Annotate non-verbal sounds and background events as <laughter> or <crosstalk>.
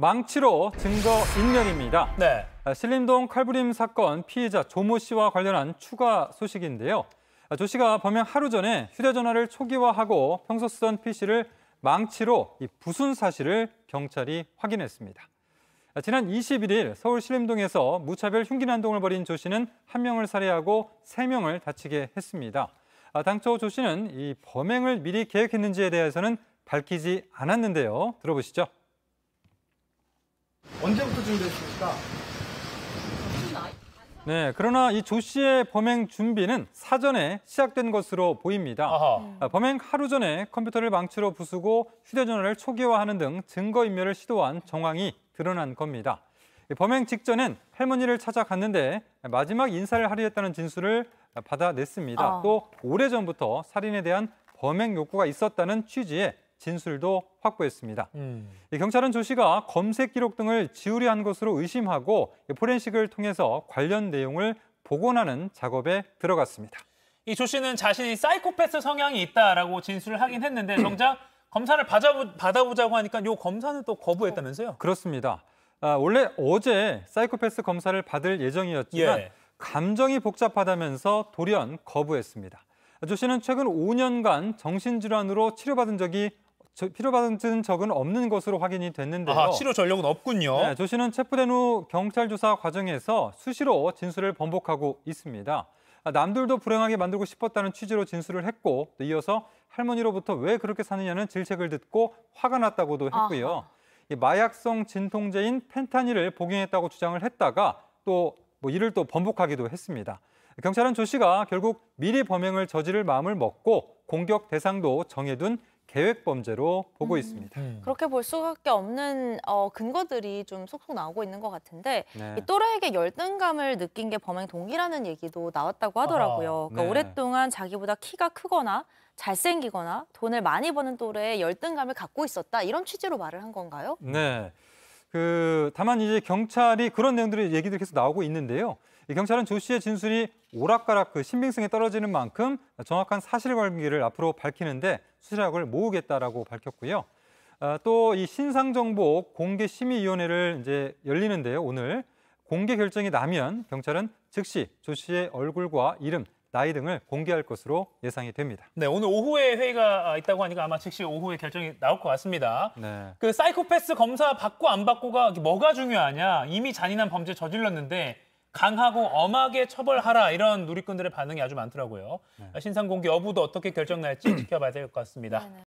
망치로 증거 인멸입니다. 네. 아, 신림동 칼부림 사건 피의자 조모 씨와 관련한 추가 소식인데요. 아, 조 씨가 범행 하루 전에 휴대전화를 초기화하고 평소 쓰던 PC를 망치로 부순 사실을 경찰이 확인했습니다. 아, 지난 21일 서울 신림동에서 무차별 흉기난동을 벌인 조 씨는 한 명을 살해하고 세 명을 다치게 했습니다. 당초 조 씨는 이 범행을 미리 계획했는지에 대해서는 밝히지 않았는데요. 들어보시죠. 언제부터 준비했습니까? 네, 그러나 이 조 씨의 범행 준비는 사전에 시작된 것으로 보입니다. 아하. 아, 범행 하루 전에 컴퓨터를 망치로 부수고 휴대전화를 초기화하는 등 증거인멸을 시도한 정황이 드러난 겁니다. 범행 직전엔 할머니를 찾아갔는데 마지막 인사를 하려 했다는 진술을 받아냈습니다. 아. 또 오래전부터 살인에 대한 범행 욕구가 있었다는 취지의 진술도 확보했습니다. 음. 경찰은 조 씨가 검색 기록 등을 지우려 한 것으로 의심하고 포렌식을 통해서 관련 내용을 복원하는 작업에 들어갔습니다. 이조 씨는 자신이 사이코패스 성향이 있다라고 진술을 하긴 했는데 <clears throat> 정작 검사를 받아보, 자고 하니까 요 검사는 또 거부했다면서요? 그렇습니다. 아, 원래 어제 사이코패스 검사를 받을 예정이었지만 예. 감정이 복잡하다면서 돌연 거부했습니다. 아, 조 씨는 최근 5년간 정신질환으로 치료받은 적이 필요받은 적은 없는 것으로 확인이 됐는데요. 아, 치료 전력은 없군요. 네, 조 씨는 체포된 후 경찰 조사 과정에서 수시로 진술을 번복하고 있습니다. 아, 남들도 불행하게 만들고 싶었다는 취지로 진술을 했고 이어서 할머니로부터 왜 그렇게 사느냐는 질책을 듣고 화가 났다고도 했고요. 아하. 마약성 진통제인 펜타닐을 복용했다고 주장을 했다가 또뭐 이를 또 번복하기도 했습니다. 경찰은 조 씨가 결국 미리 범행을 저지를 마음을 먹고 공격 대상도 정해둔 계획 범죄로 보고 음, 있습니다. 음. 그렇게 볼 수밖에 없는 어, 근거들이 좀 속속 나오고 있는 것 같은데 네. 이 또래에게 열등감을 느낀 게 범행 동기라는 얘기도 나왔다고 하더라고요. 아, 그러니까 네. 오랫동안 자기보다 키가 크거나 잘생기거나 돈을 많이 버는 또래에 열등감을 갖고 있었다 이런 취지로 말을 한 건가요? 네. 그 다만 이제 경찰이 그런 내용들이 얘기들 계속 나오고 있는데요. 경찰은 조 씨의 진술이 오락가락 그 신빙성이 떨어지는 만큼 정확한 사실관계를 앞으로 밝히는데 수사력을 모으겠다라고 밝혔고요. 아, 또이 신상정보 공개심의위원회를 이제 열리는데요. 오늘 공개 결정이 나면 경찰은 즉시 조 씨의 얼굴과 이름, 나이 등을 공개할 것으로 예상이 됩니다. 네, 오늘 오후에 회의가 있다고 하니까 아마 즉시 오후에 결정이 나올 것 같습니다. 네. 그 사이코패스 검사 받고 안 받고가 뭐가 중요하냐? 이미 잔인한 범죄 저질렀는데 강하고 엄하게 처벌하라 이런 누리꾼들의 반응이 아주 많더라고요. 네. 신상 공개 여부도 어떻게 결정 날지 지켜봐야 될 것 같습니다. 네, 네.